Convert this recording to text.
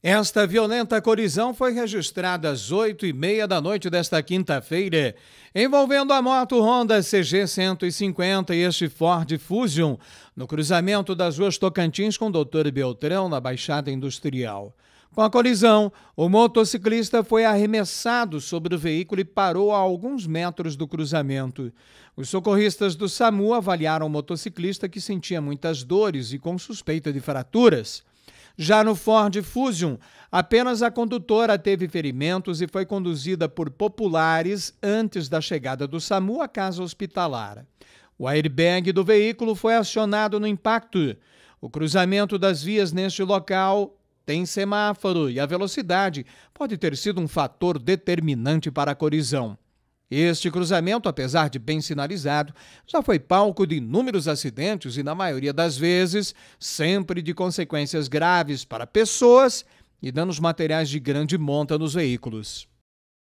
Esta violenta colisão foi registrada às 8 e meia da noite desta quinta-feira, envolvendo a moto Honda CG 150 e este Ford Fusion, no cruzamento das ruas Tocantins com Dr. Beltrão, na Baixada Industrial. Com a colisão, o motociclista foi arremessado sobre o veículo e parou a alguns metros do cruzamento. Os socorristas do SAMU avaliaram o motociclista que sentia muitas dores e com suspeita de fraturas. Já no Ford Fusion, apenas a condutora teve ferimentos e foi conduzida por populares antes da chegada do SAMU à casa hospitalar. O airbag do veículo foi acionado no impacto. O cruzamento das vias neste local tem semáforo e a velocidade pode ter sido um fator determinante para a colisão. Este cruzamento, apesar de bem sinalizado, já foi palco de inúmeros acidentes e, na maioria das vezes, sempre de consequências graves para pessoas e danos materiais de grande monta nos veículos.